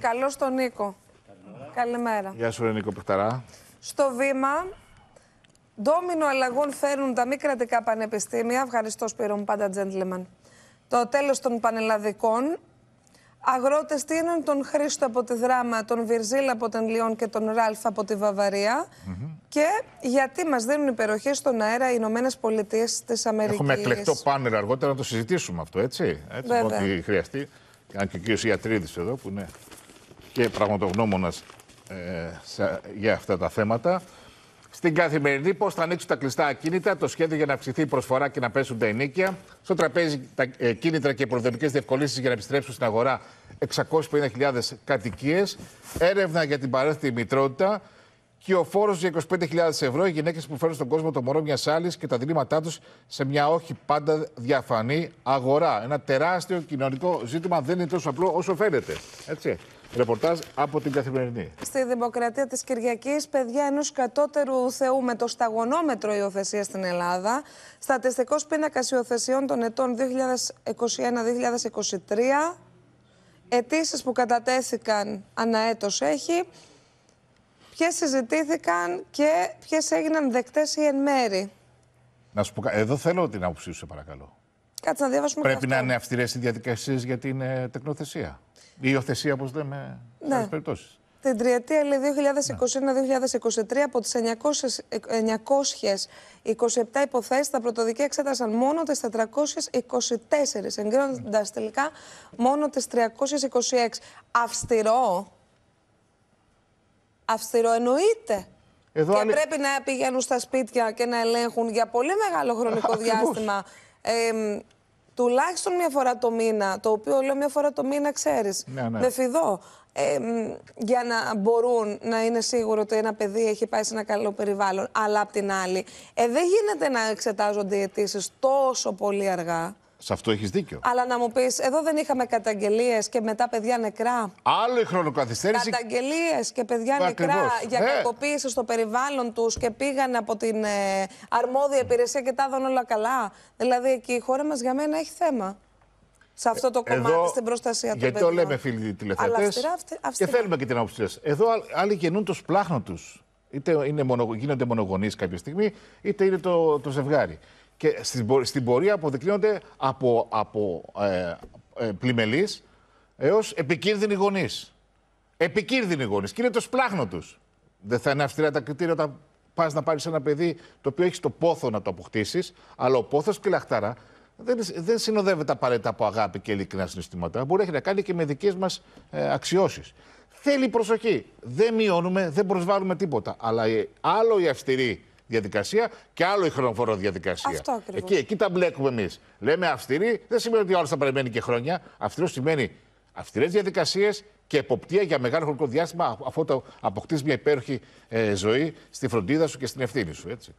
Καλώς τον Νίκο. Καλημέρα. Γεια σου, Νίκο Πεχταρά. Στο βήμα, ντόμινο αλλαγών φέρνουν τα μη κρατικά πανεπιστήμια. Ευχαριστώ, Σπύρο μου, πάντα gentleman. Το τέλος των πανελλαδικών. Αγρότες τίνουν τον Χρήστο από τη Δράμα, τον Βιρζίλ από τον Λιόν και τον Ράλφ από τη βαβαρια Και γιατί μας δίνουν υπεροχή στον αέρα οι Ηνωμένες Πολιτείες της Αμερικής. Έχουμε εκλεκτό πάνελ αργότερα να το συζητήσουμε αυτό, έτσι. έτσι Ό,τι χρειαστεί. Αν και ο κύριος Ιατρίδης εδώ που είναι και πραγματογνώμονας ε, για αυτά τα θέματα. Στην καθημερινή, πώς θα ανοίξουν τα κλειστά ακίνητα, το σχέδιο για να αυξηθεί η προσφορά και να πέσουν τα ενίκια. Στο τραπέζι, τα ε, κίνητρα και οι προδομικέ διευκολύνσεις για να επιστρέψουν στην αγορά 650.000 κατοικίες. Έρευνα για την παρέθυνη μητρότητα. Και ο φόρος για 25.000 ευρώ. Οι γυναίκες που φέρουν στον κόσμο το μωρό μιας άλλης και τα διλήμματά τους σε μια όχι πάντα διαφανή αγορά. Ένα τεράστιο κοινωνικό ζήτημα δεν είναι τόσο απλό όσο φαίνεται. Έτσι. Ρεπορτάζ από την καθημερινή. Στη Δημοκρατία της Κυριακής, παιδιά ενός κατώτερου Θεού με το σταγονόμετρο υιοθεσία στην Ελλάδα, στατιστικός πίνακας υιοθεσιών των ετών 2021-2023, αιτήσεις που κατατέθηκαν έτος έχει, ποιες συζητήθηκαν και ποιες έγιναν δεκτές ή εν μέρη. Να σου πω, εδώ θέλω την άποψή σου, σε παρακαλώ. Κάτσε να διαβάσουμε Πρέπει να είναι αυστηρές οι διαδικασίες για την ε, τεχνοθεσία. Η υιοθεσία, όπως λέμε, σε ναι. περιπτώσεις. Την τριετία 2021-2023 από τις 927 υποθέσεις τα πρωτοδικεία εξέτασαν μόνο τις 424 εγκρίνοντας τελικά μόνο τις 326. Αυστηρό. Αυστηρό εννοείται. Εδώ και άλλη... πρέπει να πηγαίνουν στα σπίτια και να ελέγχουν για πολύ μεγάλο χρονικό διάστημα τουλάχιστον μία φορά το μήνα, το οποίο λέω μία φορά το μήνα, ξέρεις, με ναι, ναι. φιδό, για να μπορούν να είναι σίγουρο ότι ένα παιδί έχει πάει σε ένα καλό περιβάλλον. Αλλά απ' την άλλη, ε, δεν γίνεται να εξετάζονται οι αιτήσεις τόσο πολύ αργά. Σε αυτό έχεις δίκιο. Αλλά να μου πεις, εδώ δεν είχαμε καταγγελίες και μετά παιδιά νεκρά. Άλλο η χρονοκαθυστέρηση. Καταγγελίες και παιδιά νεκρά για ε. κακοποίηση στο περιβάλλον τους και πήγαν από την ε, αρμόδια υπηρεσία και τα έδωναν όλα καλά. Δηλαδή εκεί η χώρα μας για μένα έχει θέμα. Σε αυτό το ε, κομμάτι, Εδώ, στην προστασία του. γιατί Γιατί το λέμε, φίλοι τηλεθεατέ. Και θέλουμε και την άποψη Εδώ άλλοι γεννούν το σπλάχνο τους. Είτε είναι μονο, γίνονται μονογονείς κάποια στιγμή, είτε είναι το, το ζευγάρι και στην πορεία αποδεικνύονται από, από ε, ε, έως επικίνδυνοι γονείς. Επικίνδυνοι γονείς και είναι το σπλάχνο τους. Δεν θα είναι αυστηρά τα κριτήρια όταν πας να πάρεις ένα παιδί το οποίο έχεις το πόθο να το αποκτήσεις, αλλά ο πόθος και η λαχτάρα δεν, δεν συνοδεύεται απαραίτητα από αγάπη και ειλικρινά συναισθήματα. Μπορεί έχει να κάνει και με δικές μας ε, αξιώσεις. Θέλει προσοχή. Δεν μειώνουμε, δεν προσβάλλουμε τίποτα. Αλλά άλλο η αυστηρή διαδικασία και άλλο η χρονοφόρο διαδικασία. Αυτό ακριβώς. εκεί, εκεί τα μπλέκουμε εμείς. Λέμε αυστηρή, δεν σημαίνει ότι όλα θα παραμένει και χρόνια. Αυστηρό σημαίνει αυστηρές διαδικασίες και εποπτεία για μεγάλο χρονικό διάστημα αφού το αποκτήσει μια υπέροχη ε, ζωή στη φροντίδα σου και στην ευθύνη σου. Έτσι.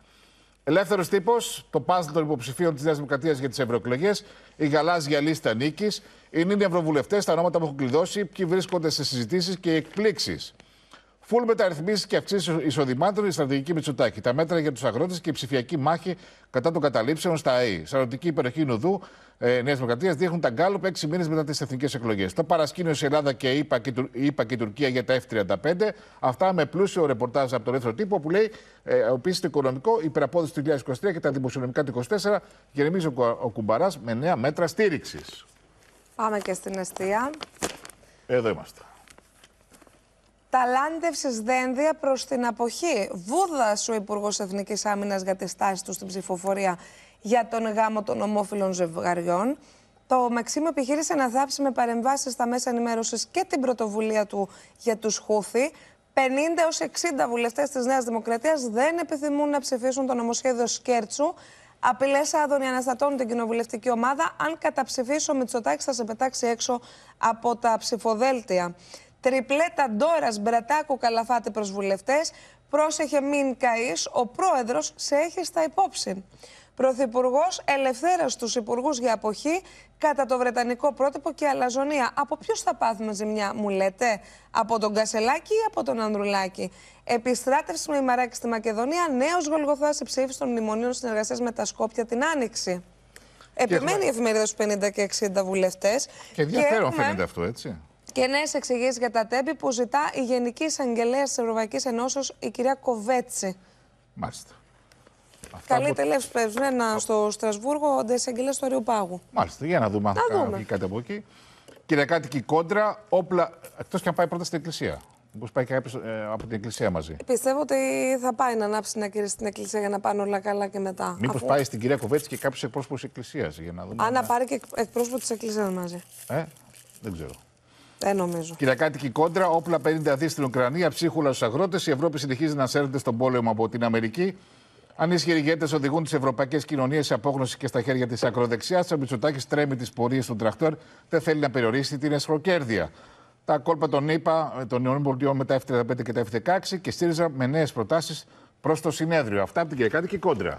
Ελεύθερος τύπος, το πάζλ των υποψηφίων της Νέας Δημοκρατίας για τις ευρωεκλογές, η γαλάζια λίστα νίκης, είναι οι ευρωβουλευτές, τα ονόματα που έχουν κλειδώσει, ποιοι βρίσκονται σε συζητήσεις και εκπλήξεις. Φουλ μεταρρυθμίσεις και αυξήσεις εισοδημάτων η στρατηγική Μητσοτάκη. Τα μέτρα για τους αγρότες και η ψηφιακή μάχη κατά των καταλήψεων στα ΑΕΗ. Σαρωτική υπεροχή Νουδού ε, Νέας Δημοκρατίας δείχνουν τα γκάλουπ έξι μήνες μετά τις εθνικές εκλογές. Το παρασκήνιο σε Ελλάδα και του, ΕΠΑ και η Τουρκία για τα F35. Αυτά με πλούσιο ρεπορτάζ από τον Εύθρο Τύπο που λέει ε, ο το οικονομικό, υπεραπόδοση του 2023 και τα δημοσιονομικά του 2024. Γερμίζει ο Κουμπαράς με νέα μέτρα στήριξης. Πάμε και στην αιστεία. Εδώ είμαστε ταλάντευσες δένδια προς την αποχή. Βούδας ο Υπουργός Εθνικής Άμυνας για τη στάση του στην ψηφοφορία για τον γάμο των ομόφυλων ζευγαριών. Το Μαξίμου επιχείρησε να θάψει με παρεμβάσεις στα μέσα ενημέρωσης και την πρωτοβουλία του για τους Χούθη. 50 έως 60 βουλευτές της Νέας Δημοκρατίας δεν επιθυμούν να ψηφίσουν το νομοσχέδιο Σκέρτσου. Απειλές άδωνοι αναστατών την κοινοβουλευτική ομάδα. Αν καταψηφίσω, ο Μητσοτάκης, θα σε πετάξει έξω από τα ψηφοδέλτια. Τριπλέτα Ντόρας Μπρατάκου Καλαφάτη προ βουλευτέ. Πρόσεχε μην καείς, ο πρόεδρος σε έχει στα υπόψη. Πρωθυπουργός ελευθέρας του υπουργούς για αποχή κατά το βρετανικό πρότυπο και αλαζονία. Από ποιου θα πάθουμε ζημιά, μου λέτε, από τον Κασελάκη ή από τον Ανδρουλάκη. Επιστράτευση με η Μαράκη στη Μακεδονία, νέος Γολγοθάς σε ψήφι των μνημονίων συνεργασίας με τα Σκόπια την Άνοιξη. Επιμένει η εφημερίδα στους 50 και 60 βουλευτές. Και ενδιαφέρον φαίνεται αυτό, έτσι. Και νέες εξηγήσεις για τα ΤΕΠΗ που ζητά η Γενική Εισαγγελέα της Ευρωπαϊκής Ενώσεως, η κυρία Κοβέτση. Μάλιστα. Αυτά Καλή που... τελεύση ναι, στο Στρασβούργο, ο Ντεσαγγελέα του Πάγου. Μάλιστα, για να δούμε αν θα βγει κάτι από εκεί. Κυριακάτικη κόντρα, όπλα. Εκτός και αν πάει πρώτα στην εκκλησία. Μήπως πάει και κάποιος ε, από την εκκλησία μαζί. Πιστεύω ότι θα πάει να ανάψει την κύριε στην εκκλησία για να πάνε όλα καλά και μετά. Μήπως Αφού... πάει στην κυρία Κοβέτση και κάποιο εκπρόσωπο της εκκλησίας. Αν να πάρει και εκπρόσωπο της εκκλησίας μαζί. Ε, δεν ξέρω. Δεν νομίζω. Κυριακάτικη κόντρα, όπλα 50 δις στην Ουκρανία, ψίχουλα στους αγρότες. Η Ευρώπη συνεχίζει να σέρνεται στον πόλεμο από την Αμερική. Αν ισχυροί ηγέτες οδηγούν τις ευρωπαϊκές κοινωνίες σε απόγνωση και στα χέρια της ακροδεξιάς, ο Μητσοτάκης τρέμει τις πορείες των τρακτόρ, δεν θέλει να περιορίσει την εσχροκέρδεια. Τα κόλπα των ΗΠΑ, των ΗΠΑ με τα F35 και τα F16 και στήριζα με νέες προτάσεις προς το συνέδριο. Αυτά από την Κυριακάτικη κόντρα.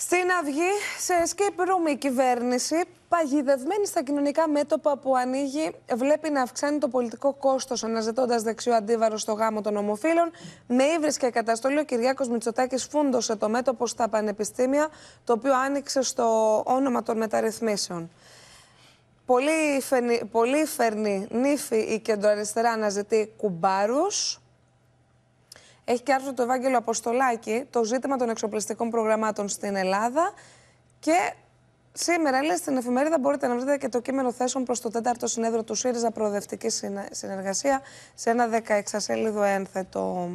Στην Αυγή, σε escape room η κυβέρνηση, παγιδευμένη στα κοινωνικά μέτωπα που ανοίγει, βλέπει να αυξάνει το πολιτικό κόστος, αναζητώντας δεξιό αντίβαρο στο γάμο των ομοφύλων. Με και καταστολή, ο Κυριάκος Μητσοτάκης φούντωσε το μέτωπο στα πανεπιστήμια, το οποίο άνοιξε στο όνομα των μεταρρυθμίσεων. Πολύ, φέρνει νύφη η κεντροαριστερά να ζητεί κουμπάρους έχει και άρθρο το Ευάγγελο Αποστολάκη το ζήτημα των εξοπλιστικών προγραμμάτων στην Ελλάδα και Σήμερα, λέει, στην εφημερίδα μπορείτε να βρείτε και το κείμενο θέσεων προς το 4ο συνέδριο του ΣΥΡΙΖΑ Προοδευτικής Συνεργασία σε ένα 16 σελίδο ένθετο.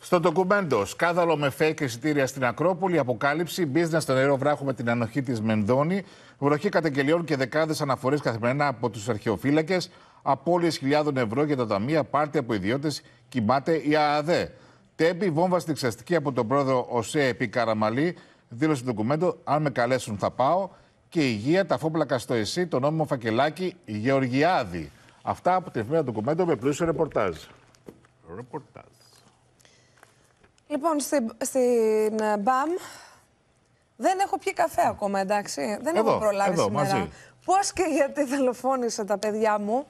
Στο ντοκουμέντο, σκάδαλο με fake εισιτήρια στην Ακρόπολη, αποκάλυψη, business στο νερό βράχο με την ανοχή της Μενδώνη, βροχή καταγγελιών και δεκάδες αναφορές καθημερινά από τους αρχαιοφύλακες, απώλειες χιλιάδων ευρώ για τα ταμεία, πάρτε από ιδιώτες κοιμάται η ΑΑΔΕ. Τέμπη, βόμβα στην εξαστική από τον πρόεδρο ΟΣΕ επί Καραμαλή, δήλωσε το ντοκουμέντο «Αν με καλέσουν θα πάω» και υγεία τα φόπλακα στο ΕΣΥ, το νόμιμο φακελάκι Γεωργιάδη. Αυτά από την εφημερίδα ντοκουμέντο με πλούσιο ρεπορτάζ. Ρεπορτάζ. Λοιπόν, στην, ε, ΜΠΑΜ δεν έχω πιει καφέ ακόμα, εντάξει. Δεν εδώ, έχω προλάβει εδώ, σήμερα. Πώς και γιατί δολοφόνησε τα παιδιά μου.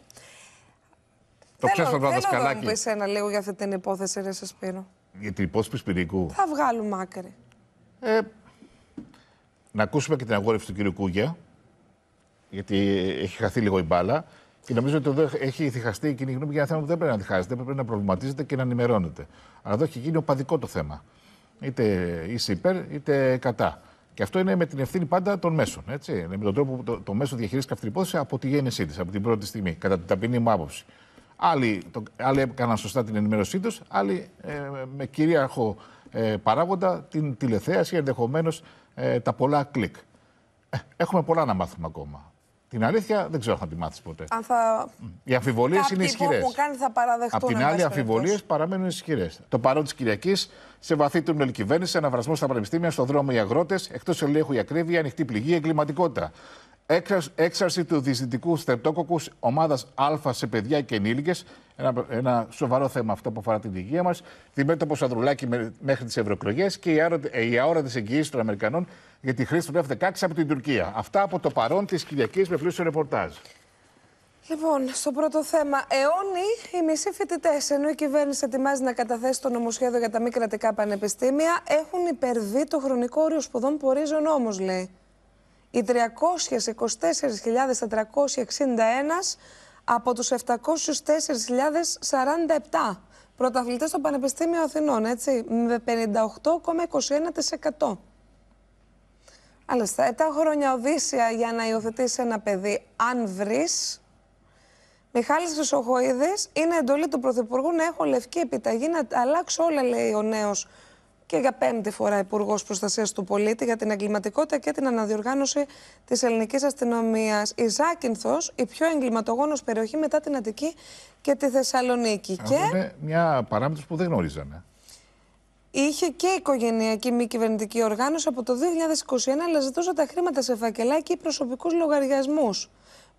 Το πιάσαμε το δασκαλάκι. Θέλω να πεις ένα λίγο για αυτή την υπόθεση, ρε Σασπύρο. Για την υπόθεση Σπυρικού. Θα βγάλουμε άκρη. Ε, να ακούσουμε και την αγόρευση του κύριου Κούγια, γιατί έχει χαθεί λίγο η μπάλα. Και νομίζω ότι εδώ έχει θυχαστεί η κοινή γνώμη για ένα θέμα που δεν πρέπει να διχάζεται, πρέπει να προβληματίζεται και να ενημερώνεται. Αλλά εδώ έχει γίνει οπαδικό το θέμα. Είτε είσαι υπέρ, είτε κατά. Και αυτό είναι με την ευθύνη πάντα των μέσων. Έτσι. Με τον τρόπο που το, μέσο διαχειρίζεται αυτή την υπόθεση από τη γέννησή της, από την πρώτη στιγμή, κατά την ταπεινή μου άποψη. Άλλοι, το, άλλοι έκαναν σωστά την ενημέρωσή τους, άλλοι ε, με κυρίαρχο ε, παράγοντα την τηλεθέαση, ενδεχομένως ε, τα πολλά κλικ. Ε, έχουμε πολλά να μάθουμε ακόμα. Την αλήθεια δεν ξέρω αν θα τη μάθεις ποτέ. Αν θα... Οι αμφιβολίες είναι ισχυρέ. Απ' την άλλη, οι αμφιβολίε παραμένουν ισχυρές. Το παρόν της Κυριακής, σε βαθύ του ένα αναβρασμό στα πανεπιστήμια, στον δρόμο οι αγρότες, εκτός ελέγχου η ακρίβεια, ανοιχτή πληγή, εγκληματικότητα. Έξαρση του δυσδυτικού στερτόκοκους ομάδας Α σε παιδιά και ενήλικες. Ένα, ένα σοβαρό θέμα αυτό που αφορά την υγεία μας. Δημέτωπο Ανδρουλάκη μέχρι τις ευρωεκλογές και η ε, αόρατης εγγύηση των Αμερικανών για τη χρήση του F-16 από την Τουρκία. Αυτά από το παρόν της Κυριακής με πλούσιο ρεπορτάζ. Λοιπόν, στο πρώτο θέμα, αιώνιοι οι μισοί φοιτητές, ενώ η κυβέρνηση ετοιμάζει να καταθέσει το νομοσχέδιο για τα μη κρατικά πανεπιστήμια, έχουν υπερβεί το χρονικό όριο σπουδών που ορίζει ο νόμος, λέει οι 324.461 από τους 704.047 πρωταθλητές στο Πανεπιστήμιο Αθηνών, έτσι, με 58,21%. Άλλωστε, 7 χρόνια Οδύσσια για να υιοθετήσει ένα παιδί, αν βρεις, Μιχάλης Χρυσοχοίδης, είναι εντολή του Πρωθυπουργού να έχω λευκή επιταγή, να αλλάξω όλα, λέει ο νέος και για πέμπτη φορά Υπουργός Προστασίας του Πολίτη για την εγκληματικότητα και την αναδιοργάνωση της ελληνικής αστυνομίας. Η Ζάκυνθος, η πιο εγκληματογόνος περιοχή μετά την Αττική και τη Θεσσαλονίκη. Αυτό είναι μια παράμετρος που δεν γνωρίζαμε. Είχε και οικογενειακή μη κυβερνητική οργάνωση από το 2021, αλλά ζητούσε τα χρήματα σε φακελάκι ή προσωπικούς λογαριασμούς.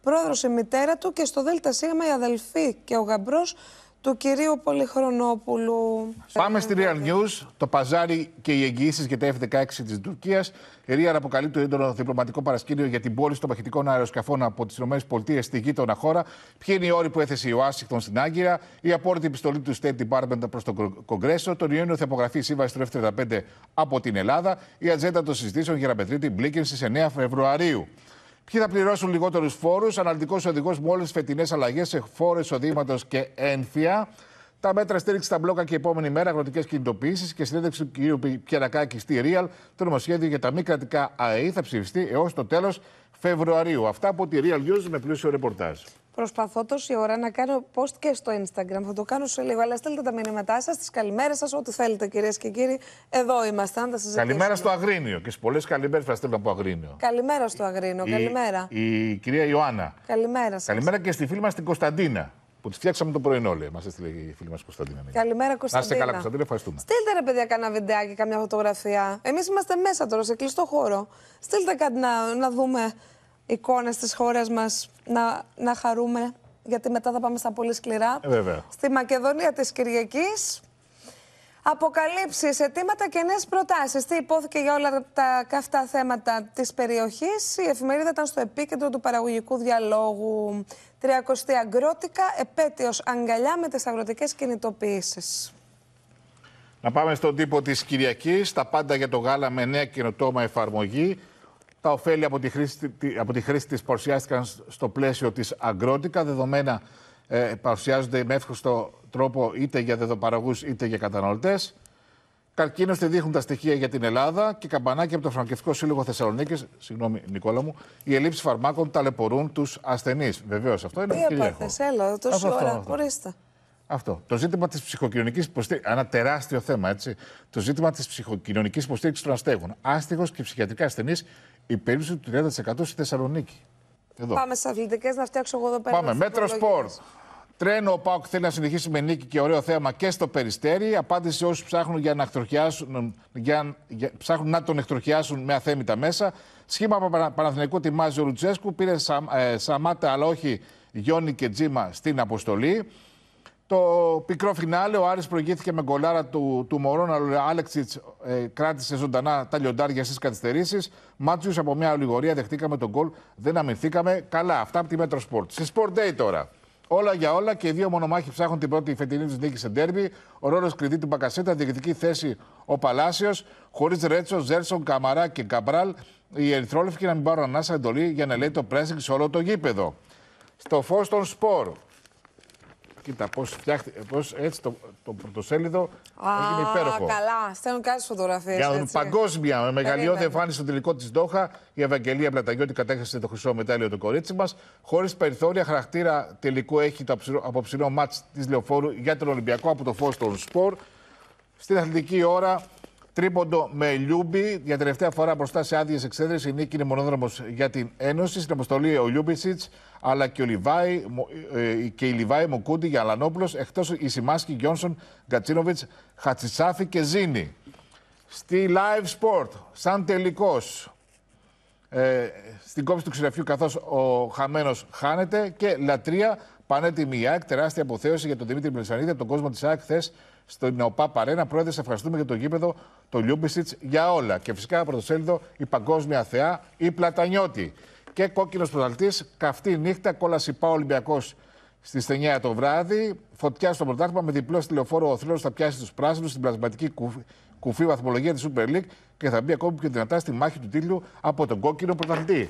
Πρόεδρος η μητέρα του και στο ΔΣ η αδελφή και ο γαμπρός του κυρίου Πολυχρονόπουλου. Πάμε στη Real ε, News. Το παζάρι και οι εγγυήσεις για τα F-16 της Τουρκίας. Η Real αποκαλύπτει το έντονο διπλωματικό παρασκήνιο για την πώληση των παχητικών αεροσκαφών από τις ΗΠΑ στη γείτονα χώρα. Ποιοι είναι οι όροι που έθεσε η Ουάσιγκτον στην Άγκυρα. Η απόρριτη επιστολή του State Department προς τον Κογκρέσο. Τον Ιούνιο θα υπογραφεί η σύμβαση του F-35 από την Ελλάδα. Η ατζέντα των συζητήσεων για να πλήκυνση στι 9 Φεβρουαρίου. Ποιοι θα πληρώσουν λιγότερους φόρους. Αναλυτικός οδηγός με όλε τι φετινές αλλαγές σε φόρου εισοδήματο και ένφια. Τα μέτρα στήριξης στα μπλόκα και επόμενη μέρα, αγροτικές κινητοποιήσεις και συνέντευξη του κ. Πιερακάκη στη Real, το νομοσχέδιο για τα μη κρατικά ΑΕΗ ε θα ψηφιστεί έως το τέλος Φεβρουαρίου. Αυτά από τη Real News με πλούσιο ρεπορτάζ. Προσπαθώ τόση ώρα να κάνω post και στο Instagram. Θα το κάνω σε λίγο. Αλλά στέλνετε τα μηνύματά σας, τις καλημέρες σας, ό,τι θέλετε, κυρίες και κύριοι. Εδώ είμαστε. Αν τα συζητήσουμε. Καλημέρα στο Αγρίνιο. Και πολλές καλημέρες θα στέλνω από Αγρίνιο. Καλημέρα στο Αγρίνιο. Η, καλημέρα. Η, η κυρία Ιωάννα. Καλημέρα σας. Καλημέρα και στη φίλη μας την Κωνσταντίνα. Που τη φτιάξαμε το πρωινό, λέει. Μας έστειλε η φίλη μας Κωνσταντίνα. Ναι. Καλημέρα, Κωνσταντίνα. Να είστε καλά, Κωνσταντίνα, ευχαριστούμε. Στείλτε ρε παιδιά κανένα βιντεάκι, καμιά φωτογραφία. Εμείς είμαστε μέσα τώρα, σε κλειστό χώρο. Στείλτε κάτι να, να δούμε εικόνες της χώρας μας να, να χαρούμε, γιατί μετά θα πάμε στα πολύ σκληρά. Ε, Στη Μακεδονία της Κυριακής, αποκαλύψεις, αιτήματα και νέες προτάσεις. Τι υπόθηκε για όλα τα καυτά θέματα της περιοχής. Η εφημερίδα ήταν στο επίκεντρο του παραγωγικού διαλόγου. 300 Αγκρότικα, επέτειος αγκαλιά με τις αγροτικές κινητοποιήσεις. Να πάμε στον τύπο της Κυριακής. Τα πάντα για το γάλα με νέα καινοτόμα εφαρμογή. Τα ωφέλη από τη χρήση, από τη χρήση της παρουσιάστηκαν στο πλαίσιο της Αγκρότικα. Δεδομένα ε, παρουσιάζονται με εύχοστο τρόπο είτε για δεδοπαραγούς είτε για καταναλωτές. Καρκίνος τη δείχνουν τα στοιχεία για την Ελλάδα και καμπανάκι από το Φραγκευτικό Σύλλογο Θεσσαλονίκης. Συγγνώμη, Νικόλα μου. Οι ελλείψει φαρμάκων ταλαιπωρούν τους ασθενείς. Βεβαίως αυτό είναι. Τι έπαθε, έλα, τόση ώρα. Ορίστε. Αυτό. Το ζήτημα της ψυχοκοινωνικής υποστήριξης. Ένα τεράστιο θέμα, έτσι. Το ζήτημα της ψυχοκοινωνικής υποστήριξης των αστέγων. Άστιγο και ψυχιατρικά ασθενή, η περίπτωση του 30% στη Θεσσαλονίκη. Εδώ. Πάμε στι αθλητικές να φτιάξω εγώ εδώ πέρα. Πάμε. Μέτρο σπορ. Τρένο, ο Πάοκ θέλει να συνεχίσει με νίκη και ωραίο θέμα και στο περιστέρι. Απάντηση όσου ψάχνουν, για να, για, για, ψάχνουν να τον εκτροχιάσουν με αθέμητα μέσα. Σχήμα Πανα, Παναθηναϊκού τιμάζει ο Λουτσέσκου. Πήρε σα, ε, Σαμάτα, αλλά όχι Γιόνι και Τζίμα στην αποστολή. Το πικρό φινάλε, ο Άρης προηγήθηκε με γκολάρα του, του Μωρόν, αλλά ο Άλεξιτ ε, κράτησε ζωντανά τα λιοντάρια στις καθυστερήσεις. Μάτσου από μια ολιγορία δεχτήκαμε τον γκολ, δεν αμυνθήκαμε. Καλά, αυτά από τη Μέτρο Σπορτ. Σε Sport Day τώρα. Όλα για όλα και οι δύο μονομάχοι ψάχνουν την πρώτη φετινή τους νίκη σε ντέρμπι. Ο ρόλο κλειδί του Μπακασέτα, διεκδική θέση ο Παλάσιος. Χωρίς Ρέτσο, Ζέρσον, Καμαρά και Καμπράλ, οι Ερυθρόλευκοι να μην πάρουν ανάσα εντολή για να λέει το πρέσινγκ σε όλο το γήπεδο. Στο φως των σπορ, Κοίτα, πώς πώς έτσι το, το πρωτοσέλιδο Α, έγινε υπέροχο. Καλά, στέλνουν κάτι φωτογραφίες. Για τον παγκόσμια, με ε, μεγαλειώδη εμφάνιση στο τελικό της Ντόχα, η Ευαγγελία Πλαταγιώτη κατέχασε το χρυσό μετάλλιο του κορίτσι μας. Χωρίς περιθώρια, χαρακτήρα τελικού έχει το αποψηλό μάτ της Λεωφόρου για τον Ολυμπιακό από το φως των σπορ. Στην αθλητική ώρα, Τρίποντο με Λιούμπι. Για τελευταία φορά μπροστά σε άδειες εξέδρες, η νίκη είναι μονόδρομος για την Ένωση. Στην αποστολή ο Λιούμπισιτ, αλλά και, ο Λιβάη, ε, ε, και η Λιβάη Μουκούντι για Αλανόπουλος, εκτός η Σιμάσκη Γιόνσον, Γκατσίνοβιτ, Χατσισάφη και Ζήνη. Στη live sport, σαν τελικός, ε, στην κόψη του ξηραφιού... καθώς ο χαμένος χάνεται και λατρεία Πανέτοιμη η ΑΕΚ, τεράστια αποθέωση για τον Δημήτρη Μπελσανίδη από τον κόσμο της ΑΕΚ χθες στην ΟΠΑ Παρένα. Πρόεδρε, σε ευχαριστούμε για το γήπεδο, το Λιούμπισιτ για όλα. Και φυσικά πρωτοσέλιδο η Παγκόσμια Θεά, η Πλατανιώτη. Και κόκκινος πρωταλτή, καυτή νύχτα, κόλαση Πα Ολυμπιακός στις 9 το βράδυ. Φωτιά στο πρωτάθλημα με διπλό τηλεφόρο ο Θρύο θα πιάσει τους πράσινους στην πλασματική κουφή, κουφή βαθμολογία της Super League και θα μπει ακόμη πιο δυνατά στη μάχη του τίτλου από τον κόκκινο πρωταθλητή.